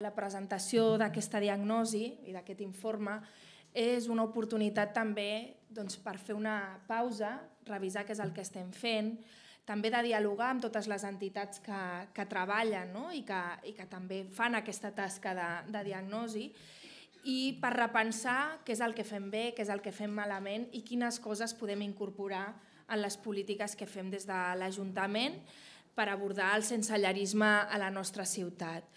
La presentació d'aquesta diagnosi i d'aquest informe és una oportunitat també doncs, per fer una pausa, revisar què és el que estem fent, també de dialogar amb totes les entitats que, que treballen no? I, que, i que també fan aquesta tasca de, de diagnosi i per repensar què és el que fem bé, què és el que fem malament i quines coses podem incorporar en les polítiques que fem des de l'Ajuntament per abordar el sensellarisme a la nostra ciutat.